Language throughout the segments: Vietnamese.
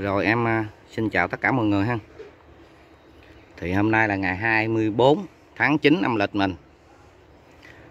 Rồi em à, xin chào tất cả mọi người ha Thì hôm nay là ngày 24 tháng 9 âm lịch mình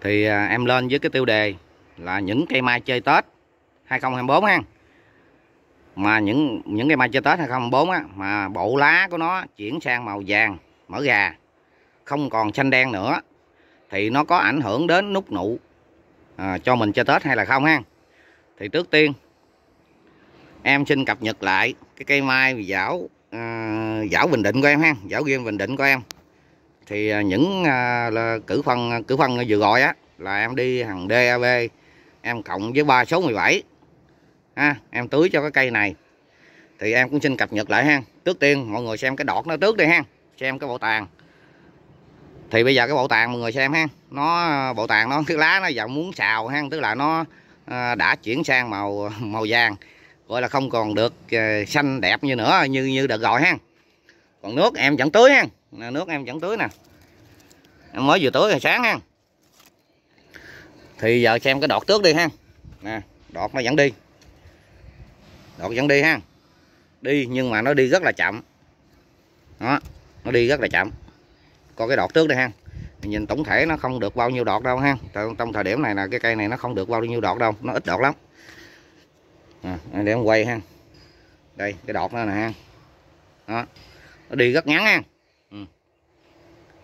Thì à, em lên với cái tiêu đề là những cây mai chơi Tết 2024 ha Mà những những cây mai chơi Tết 2024 á Mà bộ lá của nó chuyển sang màu vàng mở gà Không còn xanh đen nữa Thì nó có ảnh hưởng đến nút nụ à, cho mình chơi Tết hay là không ha Thì trước tiên em xin cập nhật lại cái cây mai giảo à, giảo bình định của em ha giảo riêng bình định của em thì à, những à, là cử phân cử phân vừa gọi á là em đi hàng DAB em cộng với ba số 17 ha em tưới cho cái cây này thì em cũng xin cập nhật lại ha trước tiên mọi người xem cái đọt nó trước đi ha xem cái bộ tàn thì bây giờ cái bộ tàn mọi người xem ha nó à, bộ tàn nó cái lá nó giờ muốn xào ha tức là nó à, đã chuyển sang màu màu vàng gọi là không còn được ờ, xanh đẹp như nữa như như đợt gọi ha còn nước em chẳng tưới ha nước em chẳng tưới nè em mới vừa tưới hồi sáng ha thì giờ xem cái đọt tước đi ha nè đọt nó vẫn đi đọt vẫn đi ha đi nhưng mà nó đi rất là chậm đó nó đi rất là chậm coi cái đọt tước đi ha nhìn tổng thể nó không được bao nhiêu đọt đâu ha trong thời điểm này là cái cây này nó không được bao nhiêu đọt đâu nó ít đọt lắm à, để em quay ha đây cái đọt đó nè ha đó nó đi rất ngắn ha ừ.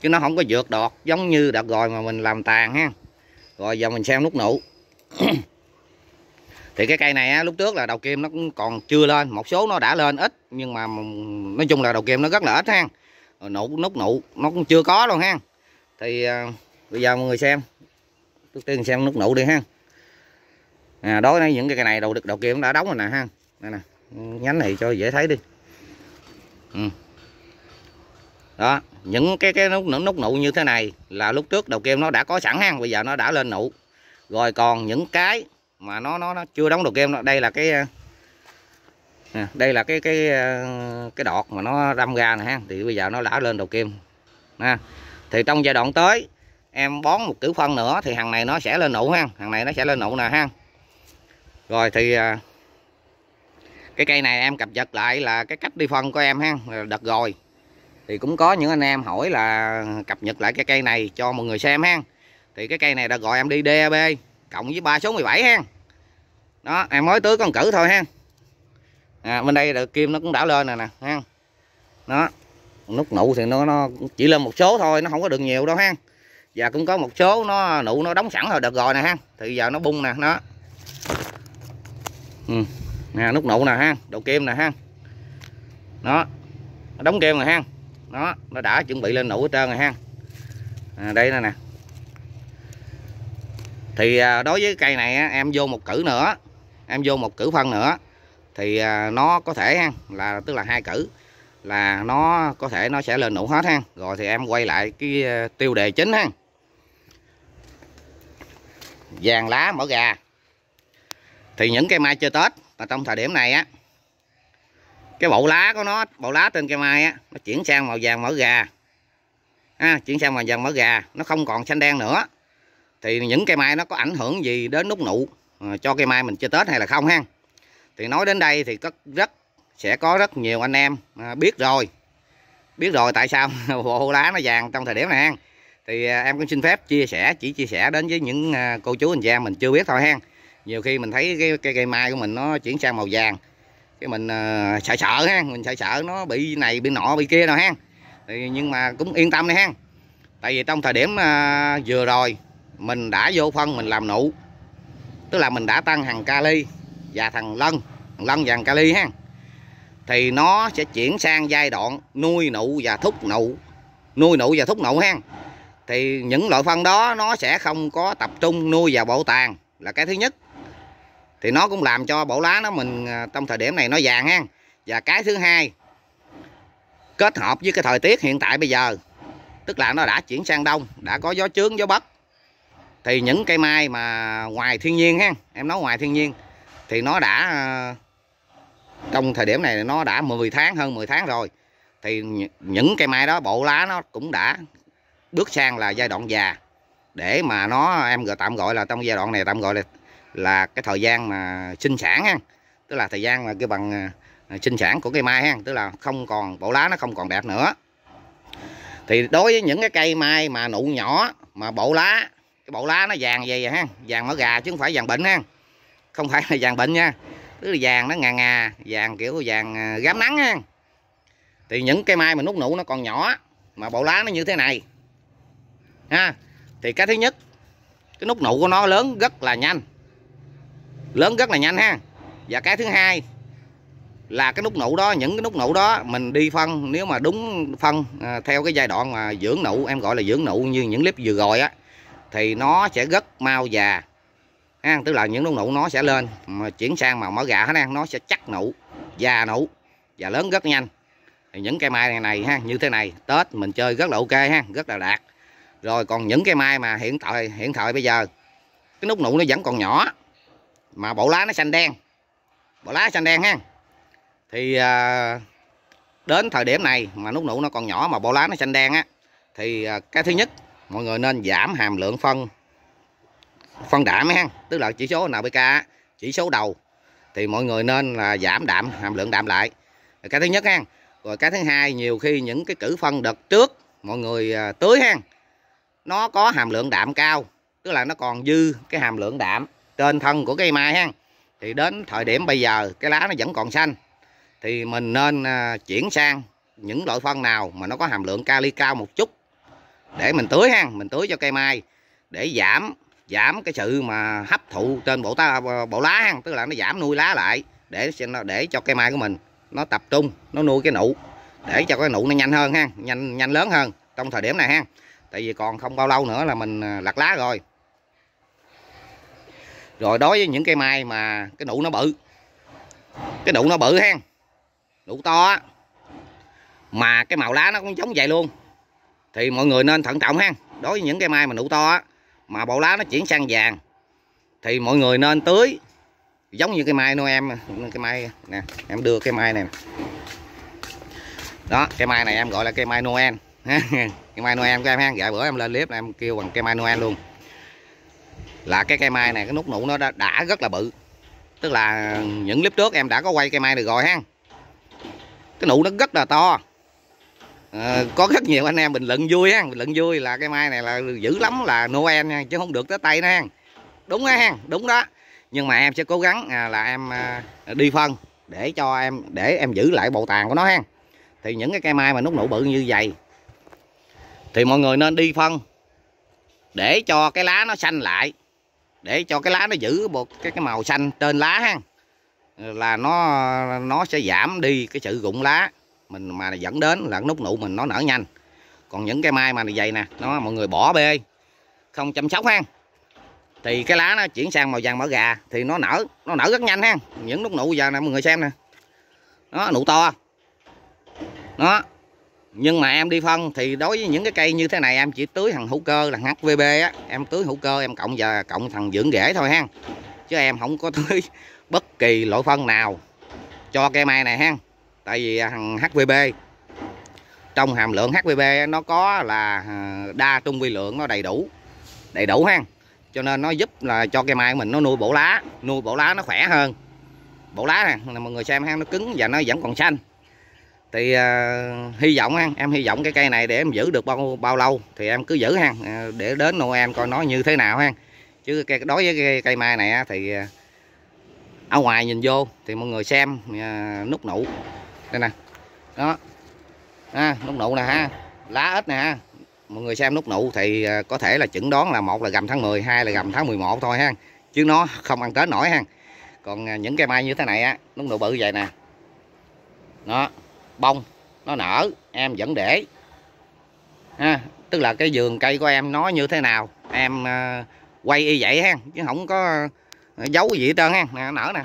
chứ nó không có vượt đọt giống như đợt rồi mà mình làm tàn ha rồi giờ mình xem nút nụ thì cái cây này á, lúc trước là đầu kim nó cũng còn chưa lên một số nó đã lên ít nhưng mà nói chung là đầu kim nó rất là ít ha rồi nụ nút nụ nó cũng chưa có luôn ha thì à, bây giờ mọi người xem trước tiên xem nút nụ đi ha à, đối với những cái này đầu đực đầu kia cũng đã đóng rồi nè ha đây nè nhánh này cho dễ thấy đi ừ. đó những cái cái nút nút nụ như thế này là lúc trước đầu kem nó đã có sẵn ha bây giờ nó đã lên nụ rồi còn những cái mà nó nó, nó chưa đóng đầu kem nó đây là cái à, đây là cái cái à, cái đọt mà nó đâm ra nè ha thì bây giờ nó đã lên đầu kem ha thì trong giai đoạn tới em bón một kiểu phân nữa thì hàng này nó sẽ lên nụ ha hàng này nó sẽ lên nụ nè ha rồi thì à, cái cây này em cập nhật lại là cái cách đi phân của em ha đợt rồi thì cũng có những anh em hỏi là cập nhật lại cái cây này cho mọi người xem ha thì cái cây này đã gọi em đi DAB cộng với ba số 17 ha đó em mới tưới con cử thôi ha à, bên đây đợt kim nó cũng đã lên nè nè ha nó nút nụ thì nó nó chỉ lên một số thôi nó không có được nhiều đâu ha và cũng có một số nó nụ nó đóng sẵn rồi đợt rồi nè ha thì giờ nó bung nè nó Ừ. nè nút nụ nè ha đầu kim nè ha nó đóng kêu rồi ha nó nó đã chuẩn bị lên nụ hết trơn rồi ha à, đây nè nè thì à, đối với cây này á, em vô một cử nữa em vô một cử phân nữa thì à, nó có thể ha là tức là hai cử là nó có thể nó sẽ lên nụ hết ha rồi thì em quay lại cái à, tiêu đề chính ha vàng lá mở gà thì những cây mai chơi tết mà trong thời điểm này á cái bộ lá của nó bộ lá trên cây mai á nó chuyển sang màu vàng mỡ gà à, chuyển sang màu vàng mỡ gà nó không còn xanh đen nữa thì những cây mai nó có ảnh hưởng gì đến nút nụ à, cho cây mai mình chơi tết hay là không ha thì nói đến đây thì có rất sẽ có rất nhiều anh em à, biết rồi biết rồi tại sao bộ lá nó vàng trong thời điểm này ha thì à, em cũng xin phép chia sẻ chỉ chia sẻ đến với những cô chú anh chị em mình chưa biết thôi ha nhiều khi mình thấy cái cây cây mai của mình nó chuyển sang màu vàng cái mình uh, sợ sợ ha mình sợ sợ nó bị này bị nọ bị kia rồi ha nhưng mà cũng yên tâm đi ha tại vì trong thời điểm uh, vừa rồi mình đã vô phân mình làm nụ tức là mình đã tăng hàng kali và thằng lân thằng lân và thằng kali ha thì nó sẽ chuyển sang giai đoạn nuôi nụ và thúc nụ nuôi nụ và thúc nụ ha thì những loại phân đó nó sẽ không có tập trung nuôi vào bảo tàng là cái thứ nhất thì nó cũng làm cho bộ lá nó mình à, trong thời điểm này nó vàng ha và cái thứ hai kết hợp với cái thời tiết hiện tại bây giờ tức là nó đã chuyển sang đông đã có gió chướng gió bấc thì những cây mai mà ngoài thiên nhiên ha em nói ngoài thiên nhiên thì nó đã à, trong thời điểm này nó đã 10 tháng hơn 10 tháng rồi thì những cây mai đó bộ lá nó cũng đã bước sang là giai đoạn già để mà nó em gọi tạm gọi là trong giai đoạn này tạm gọi là là cái thời gian mà sinh sản ha tức là thời gian mà cái bằng à, à, sinh sản của cây mai ha tức là không còn bộ lá nó không còn đẹp nữa thì đối với những cái cây mai mà nụ nhỏ mà bộ lá cái bộ lá nó vàng vậy, ha vàng mỡ gà chứ không phải vàng bệnh ha không phải là vàng bệnh nha tức là vàng nó ngà ngà vàng kiểu vàng à, gám nắng ha thì những cây mai mà nút nụ nó còn nhỏ mà bộ lá nó như thế này ha thì cái thứ nhất cái nút nụ của nó lớn rất là nhanh lớn rất là nhanh ha và cái thứ hai là cái nút nụ đó những cái nút nụ đó mình đi phân nếu mà đúng phân à, theo cái giai đoạn mà dưỡng nụ em gọi là dưỡng nụ như những clip vừa rồi á thì nó sẽ rất mau già ha, tức là những nút nụ nó sẽ lên mà chuyển sang màu mỡ gà hết ăn nó sẽ chắc nụ già nụ và lớn rất nhanh thì những cây mai này này ha như thế này tết mình chơi rất là ok ha rất là đạt rồi còn những cây mai mà hiện tại hiện thời bây giờ cái nút nụ nó vẫn còn nhỏ mà bộ lá nó xanh đen bộ lá xanh đen ha thì à, đến thời điểm này mà nút nụ nó còn nhỏ mà bộ lá nó xanh đen á thì à, cái thứ nhất mọi người nên giảm hàm lượng phân phân đạm ha tức là chỉ số NPK chỉ số đầu thì mọi người nên là giảm đạm hàm lượng đạm lại cái thứ nhất ha rồi cái thứ hai nhiều khi những cái cử phân đợt trước mọi người à, tưới ha nó có hàm lượng đạm cao tức là nó còn dư cái hàm lượng đạm trên thân của cây mai ha thì đến thời điểm bây giờ cái lá nó vẫn còn xanh thì mình nên à, chuyển sang những loại phân nào mà nó có hàm lượng kali cao một chút để mình tưới ha mình tưới cho cây mai để giảm giảm cái sự mà hấp thụ trên bộ ta bộ lá ha tức là nó giảm nuôi lá lại để để cho cây mai của mình nó tập trung nó nuôi cái nụ để cho cái nụ nó nhanh hơn ha nhanh nhanh lớn hơn trong thời điểm này ha tại vì còn không bao lâu nữa là mình à, lặt lá rồi rồi đối với những cây mai mà cái nụ nó bự cái nụ nó bự hen nụ to mà cái màu lá nó cũng giống vậy luôn thì mọi người nên thận trọng hen đối với những cây mai mà nụ to mà bộ lá nó chuyển sang vàng thì mọi người nên tưới giống như cây mai nuôi em cây mai nè em đưa cây mai này đó cây mai này em gọi là cây mai noel cây mai noel của em ha dạ bữa em lên clip em kêu bằng cây mai noel luôn là cái cây mai này cái nút nụ nó đã, đã rất là bự tức là những clip trước em đã có quay cây mai được rồi ha cái nụ nó rất là to à, có rất nhiều anh em bình luận vui ha bình luận vui là cây mai này là dữ lắm là noel nha chứ không được tới tay nữa ha đúng đó ha đúng đó nhưng mà em sẽ cố gắng à, là em à, đi phân để cho em để em giữ lại bộ tàn của nó ha thì những cái cây mai mà nút nụ bự như vậy thì mọi người nên đi phân để cho cái lá nó xanh lại để cho cái lá nó giữ một cái cái màu xanh trên lá ha là nó nó sẽ giảm đi cái sự rụng lá mình mà dẫn đến là nút nụ mình nó nở nhanh còn những cái mai mà như vậy nè nó mọi người bỏ bê không chăm sóc ha thì cái lá nó chuyển sang màu vàng mỡ gà thì nó nở nó nở rất nhanh ha những nút nụ giờ nè mọi người xem nè nó nụ to nó nhưng mà em đi phân thì đối với những cái cây như thế này em chỉ tưới thằng hữu cơ là hvb á em tưới hữu cơ em cộng và cộng thằng dưỡng rễ thôi ha chứ em không có tưới bất kỳ loại phân nào cho cây mai này ha tại vì à, thằng hvb trong hàm lượng hvb nó có là à, đa trung vi lượng nó đầy đủ đầy đủ ha cho nên nó giúp là cho cây mai của mình nó nuôi bộ lá nuôi bộ lá nó khỏe hơn bộ lá nè mọi người xem ha nó cứng và nó vẫn còn xanh thì à, hy vọng ha, em hy vọng cái cây này để em giữ được bao bao lâu thì em cứ giữ ha à, để đến Noel coi nó như thế nào ha chứ cây đối với cây, cây mai này thì à, ở ngoài nhìn vô thì mọi người xem à, nút nụ đây nè đó à, nút nụ nè ha lá ít nè ha mọi người xem nút nụ thì à, có thể là chẩn đoán là một là gầm tháng 10 hai là gầm tháng 11 thôi ha chứ nó không ăn tết nổi ha còn những cây mai như thế này á nút nụ bự vậy nè đó bông nó nở em vẫn để ha tức là cái vườn cây của em nó như thế nào em ờ, quay y vậy ha chứ không có ờ, giấu gì hết trơn ha nè, nở nè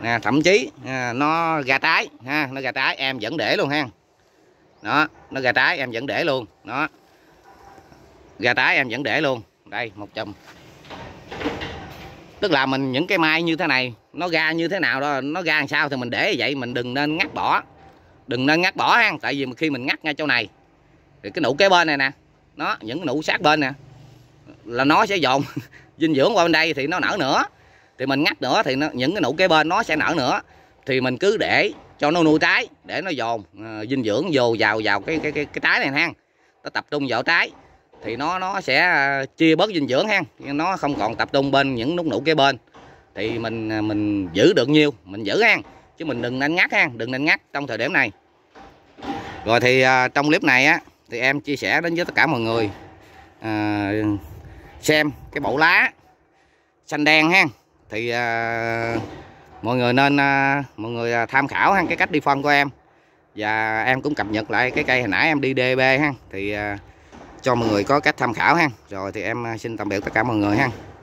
nè thậm chí à, nó gà trái ha nó gà trái em vẫn để luôn ha đó nó gà trái em vẫn để luôn đó gà trái em vẫn để luôn đây một chùm tức là mình những cái mai như thế này nó ra như thế nào đó nó ra làm sao thì mình để vậy mình đừng nên ngắt bỏ đừng nên ngắt bỏ ha tại vì khi mình ngắt ngay chỗ này thì cái nụ kế bên này nè nó những nụ sát bên nè là nó sẽ dồn dinh dưỡng qua bên đây thì nó nở nữa thì mình ngắt nữa thì nó, những cái nụ kế bên nó sẽ nở nữa thì mình cứ để cho nó nuôi trái để nó dồn uh, dinh dưỡng vô vào vào cái cái cái, cái trái này ha nó tập trung vào trái thì nó nó sẽ ờ, chia bớt dinh dưỡng ha nó không còn tập trung bên những nút nụ kế bên thì mình ờ, mình giữ được nhiều, mình giữ ha chứ mình đừng nên ngắt ha đừng nên ngắt trong thời điểm này rồi thì à, trong clip này á thì em chia sẻ đến với tất cả mọi người à, xem cái bộ lá xanh đen ha thì à, mọi người nên à, mọi người à, tham khảo ha cái cách đi phân của em và em cũng cập nhật lại cái cây hồi nãy em đi DB ha thì à, cho mọi người có cách tham khảo ha rồi thì em à, xin tạm biệt tất cả mọi người ha